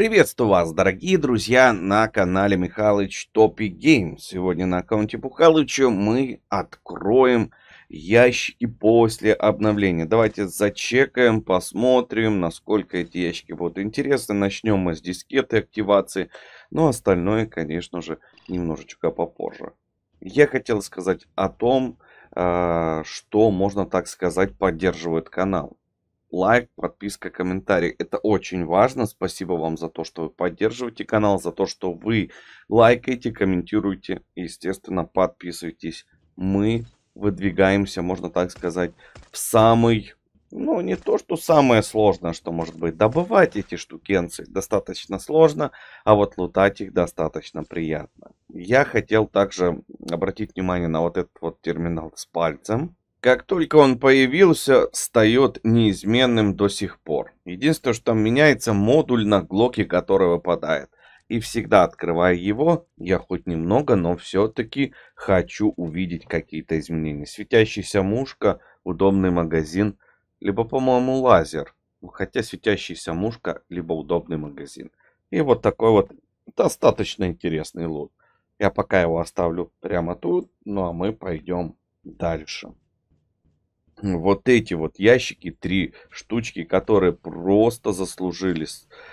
Приветствую вас, дорогие друзья, на канале Михалыч Топи Гейм. Сегодня на аккаунте Пухалыча мы откроем ящики после обновления. Давайте зачекаем, посмотрим, насколько эти ящики будут интересны. Начнем мы с дискеты активации, но ну, остальное, конечно же, немножечко попозже. Я хотел сказать о том, а, что, можно так сказать, поддерживает канал лайк, подписка, комментарий. Это очень важно. Спасибо вам за то, что вы поддерживаете канал, за то, что вы лайкаете, комментируете естественно, подписывайтесь. Мы выдвигаемся, можно так сказать, в самый... Ну, не то, что самое сложное, что может быть. Добывать эти штукенцы достаточно сложно, а вот лутать их достаточно приятно. Я хотел также обратить внимание на вот этот вот терминал с пальцем. Как только он появился, встает неизменным до сих пор. Единственное, что меняется модуль на глоке, который выпадает. И всегда открывая его, я хоть немного, но все-таки хочу увидеть какие-то изменения. Светящаяся мушка, удобный магазин, либо, по-моему, лазер. Ну, хотя светящаяся мушка, либо удобный магазин. И вот такой вот достаточно интересный лут. Я пока его оставлю прямо тут, ну а мы пойдем дальше вот эти вот ящики, три штучки, которые просто заслужили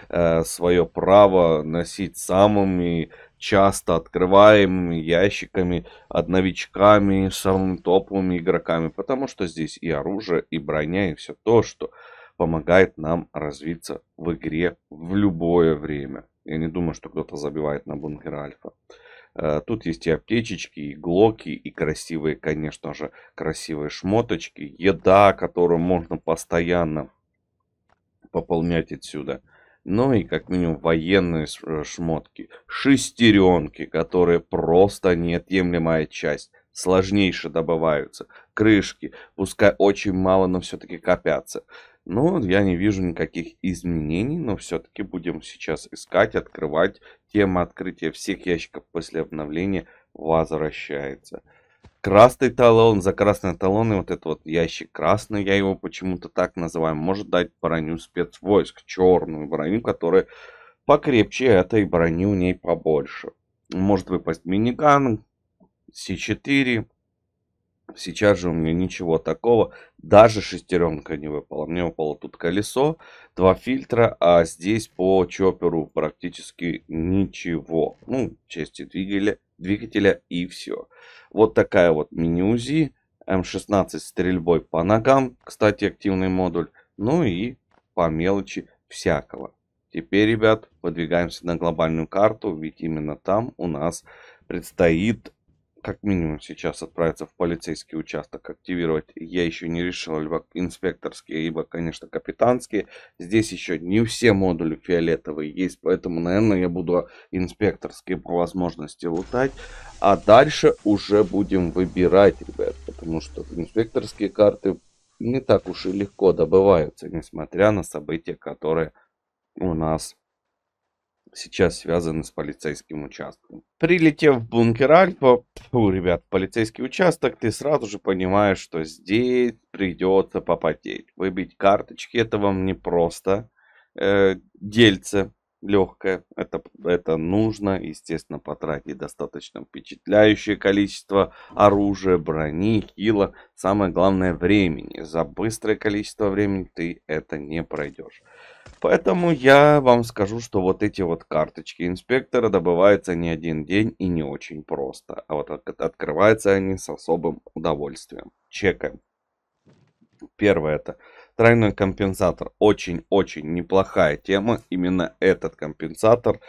э, свое право носить самыми часто открываемыми ящиками, от одновичками, самыми топовыми игроками, потому что здесь и оружие, и броня, и все то, что помогает нам развиться в игре в любое время. Я не думаю, что кто-то забивает на бункер альфа. Э, тут есть и аптечечки, и глоки, и красивые, конечно же, красивые шмоточки, еда, которую можно постоянно пополнять отсюда. Ну и как минимум военные э, шмотки, шестеренки, которые просто неотъемлемая часть, сложнейше добываются, крышки, пускай очень мало, но все-таки копятся. Ну, я не вижу никаких изменений, но все-таки будем сейчас искать, открывать. Тема открытия всех ящиков после обновления возвращается. Красный талон, за красные талоны, вот этот вот ящик красный, я его почему-то так называю, может дать броню спецвойск, черную броню, которая покрепче этой брони, у ней побольше. Может выпасть миниган, С4, Сейчас же у меня ничего такого, даже шестеренка не выпала. Мне выпало тут колесо, два фильтра, а здесь по чоперу практически ничего. Ну, части двигателя, двигателя и все. Вот такая вот мини-УЗИ. М16 стрельбой по ногам, кстати, активный модуль. Ну и по мелочи всякого. Теперь, ребят, подвигаемся на глобальную карту, ведь именно там у нас предстоит как минимум сейчас отправиться в полицейский участок, активировать. Я еще не решил, либо инспекторские, либо, конечно, капитанские. Здесь еще не все модули фиолетовые есть, поэтому, наверное, я буду инспекторские по возможности лутать. А дальше уже будем выбирать, ребят, потому что инспекторские карты не так уж и легко добываются, несмотря на события, которые у нас сейчас связаны с полицейским участком. Прилетев в бункер Альфа, фу, ребят, полицейский участок, ты сразу же понимаешь, что здесь придется попотеть. Выбить карточки, это вам не просто э, дельце легкая. Это, это нужно, естественно, потратить достаточно впечатляющее количество оружия, брони, хила. Самое главное времени. За быстрое количество времени ты это не пройдешь. Поэтому я вам скажу, что вот эти вот карточки инспектора добываются не один день и не очень просто. А вот открываются они с особым удовольствием. Чекаем. Первое это Тройной компенсатор очень-очень неплохая тема. Именно этот компенсатор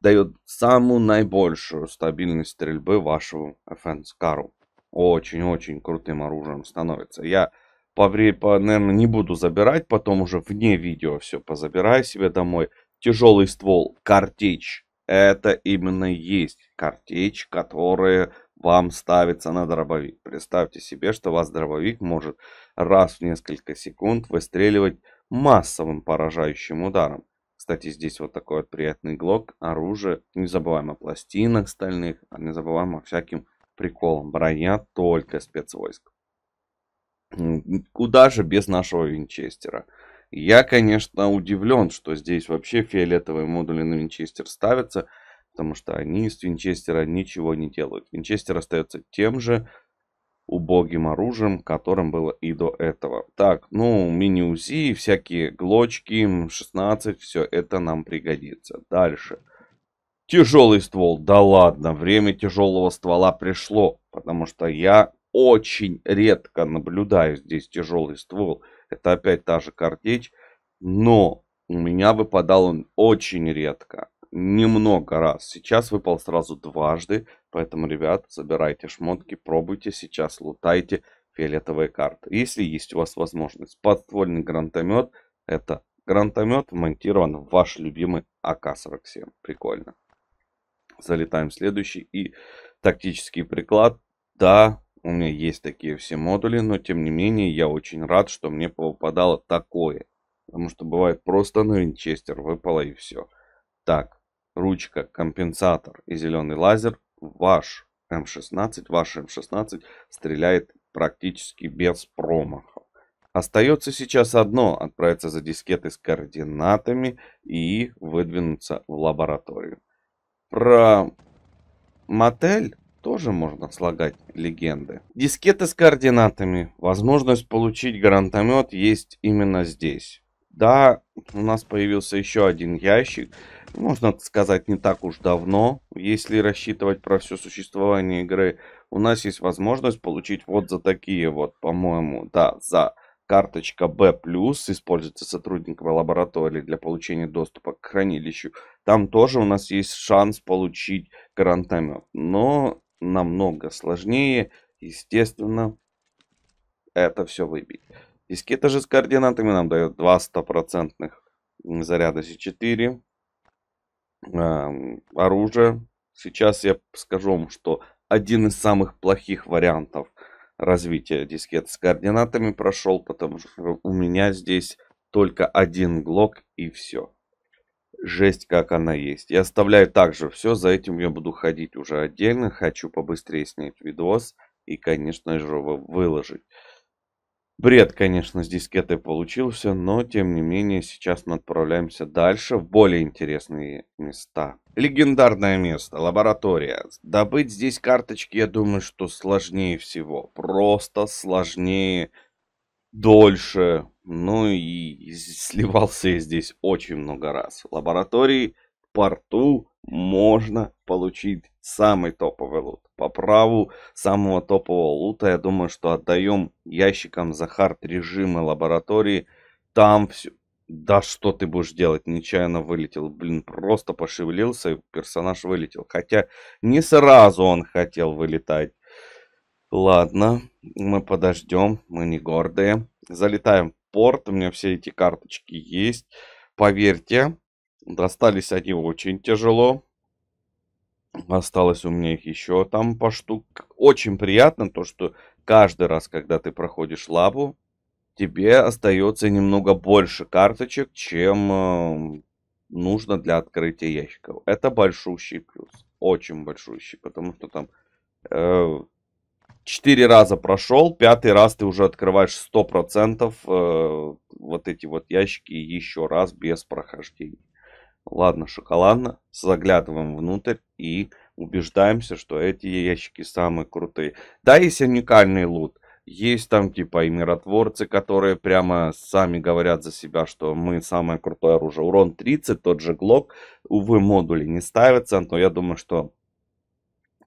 дает самую наибольшую стабильность стрельбы вашему FNSCAR. Очень-очень крутым оружием становится. Я по, по, наверное, не буду забирать, потом уже вне видео все позабираю себе домой. Тяжелый ствол, картеч. Это именно есть картеч, которые вам ставится на дробовик. Представьте себе, что вас дробовик может раз в несколько секунд выстреливать массовым поражающим ударом. Кстати, здесь вот такой вот приятный глок, оружие. Не забываем о пластинах стальных, а не забываем о всяким приколам. Броня только спецвойск. Куда же без нашего винчестера? Я, конечно, удивлен, что здесь вообще фиолетовые модули на винчестер ставятся – потому что они из винчестера ничего не делают. Винчестер остается тем же убогим оружием, которым было и до этого. Так, ну, мини-УЗИ, всякие глочки, 16, все это нам пригодится. Дальше. Тяжелый ствол, да ладно, время тяжелого ствола пришло, потому что я очень редко наблюдаю здесь тяжелый ствол. Это опять та же картечь, но у меня выпадал он очень редко немного раз. Сейчас выпал сразу дважды, поэтому, ребят, забирайте шмотки, пробуйте сейчас, лутайте фиолетовые карты. Если есть у вас возможность, подствольный гранатомет, это гранатомет вмонтирован в ваш любимый АК-47. Прикольно. Залетаем в следующий. И тактический приклад. Да, у меня есть такие все модули, но тем не менее я очень рад, что мне попадало такое. Потому что бывает просто на винчестер выпало и все. Так, ручка, компенсатор и зеленый лазер, ваш М16, эм ваш М16 эм стреляет практически без промахов. Остается сейчас одно – отправиться за дискеты с координатами и выдвинуться в лабораторию. Про мотель тоже можно слагать легенды. Дискеты с координатами. Возможность получить гранатомет есть именно здесь. Да, у нас появился еще один ящик. Можно сказать, не так уж давно, если рассчитывать про все существование игры. У нас есть возможность получить вот за такие вот, по-моему, да, за карточка B+, используется сотрудниками лаборатории для получения доступа к хранилищу. Там тоже у нас есть шанс получить гранатомет, но намного сложнее, естественно, это все выбить. Дискета же с координатами нам дает 2 стопроцентных заряда C4. Эм, оружие. Сейчас я скажу вам, что один из самых плохих вариантов развития дискет с координатами прошел, потому что у меня здесь только один глок и все. Жесть, как она есть. Я оставляю также все, за этим я буду ходить уже отдельно. Хочу побыстрее снять видос и, конечно же, выложить. Бред, конечно, с дискетой получился, но тем не менее сейчас мы отправляемся дальше в более интересные места. Легендарное место, лаборатория. Добыть здесь карточки, я думаю, что сложнее всего. Просто сложнее, дольше. Ну и сливался я здесь очень много раз. Лаборатории порту можно получить самый топовый лут. По праву самого топового лута, я думаю, что отдаем ящикам за хард режимы лаборатории. Там все... Да что ты будешь делать? Нечаянно вылетел. Блин, просто пошевелился и персонаж вылетел. Хотя не сразу он хотел вылетать. Ладно, мы подождем, мы не гордые. Залетаем в порт, у меня все эти карточки есть. Поверьте, Достались они очень тяжело. Осталось у меня их еще там по штук. Очень приятно то, что каждый раз, когда ты проходишь лабу, тебе остается немного больше карточек, чем э, нужно для открытия ящиков. Это большущий плюс. Очень большущий, потому что там э, раза прошел, пятый раз ты уже открываешь 100% э, вот эти вот ящики еще раз без прохождения. Ладно, шоколадно, заглядываем внутрь и убеждаемся, что эти ящики самые крутые. Да, есть уникальный лут. Есть там типа и миротворцы, которые прямо сами говорят за себя, что мы самое крутое оружие. Урон 30, тот же Глок. Увы, модули не ставятся, но я думаю, что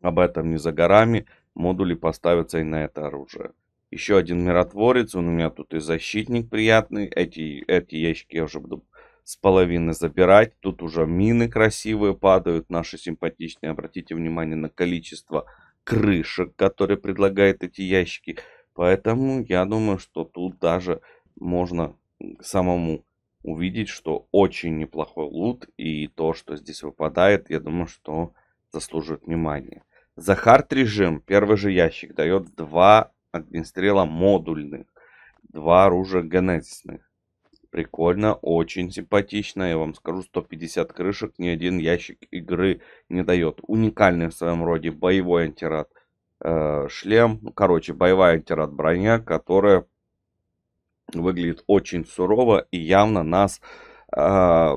об этом не за горами. Модули поставятся и на это оружие. Еще один миротворец, он у меня тут и защитник приятный. Эти, эти ящики я уже буду с половины забирать. Тут уже мины красивые падают, наши симпатичные. Обратите внимание на количество крышек, которые предлагают эти ящики. Поэтому я думаю, что тут даже можно самому увидеть, что очень неплохой лут. И то, что здесь выпадает, я думаю, что заслуживает внимания. За хард режим первый же ящик дает два огнестрела модульных, два оружия генетисных. Прикольно, очень симпатично. Я вам скажу, 150 крышек, ни один ящик игры не дает. Уникальный в своем роде боевой антирад э, шлем. Ну, короче, боевая антирад броня, которая выглядит очень сурово и явно нас э,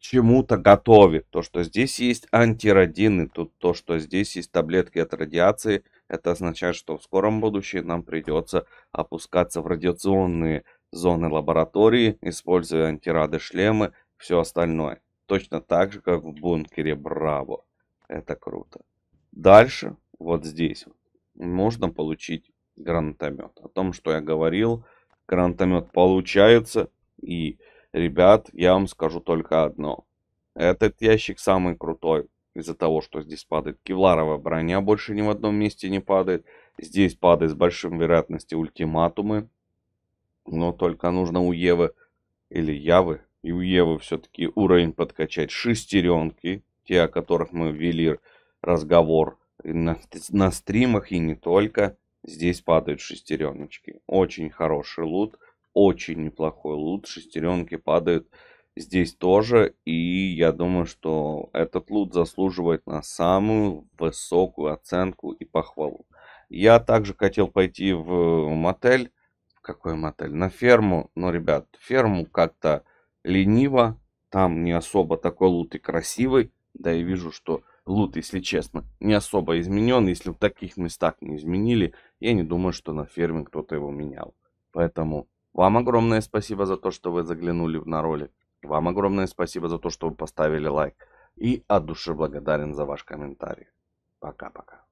чему-то готовит. То, что здесь есть антирадины, тут то, что здесь есть таблетки от радиации, это означает, что в скором будущем нам придется опускаться в радиационные зоны лаборатории, используя антирады шлемы, все остальное. Точно так же, как в бункере Браво. Это круто. Дальше, вот здесь, можно получить гранатомет. О том, что я говорил, гранатомет получается. И, ребят, я вам скажу только одно. Этот ящик самый крутой из-за того, что здесь падает кевларовая броня, больше ни в одном месте не падает. Здесь падает с большим вероятностью ультиматумы, но только нужно у Евы или Явы и у Евы все-таки уровень подкачать. Шестеренки, те, о которых мы ввели разговор на, на стримах и не только. Здесь падают шестереночки. Очень хороший лут, очень неплохой лут. Шестеренки падают здесь тоже. И я думаю, что этот лут заслуживает на самую высокую оценку и похвалу. Я также хотел пойти в мотель какой мотель? На ферму, но ребят, ферму как-то лениво, там не особо такой лут и красивый, да и вижу, что лут, если честно, не особо изменен, если в таких местах не изменили, я не думаю, что на ферме кто-то его менял. Поэтому вам огромное спасибо за то, что вы заглянули на ролик, вам огромное спасибо за то, что вы поставили лайк, и от души благодарен за ваш комментарий. Пока-пока.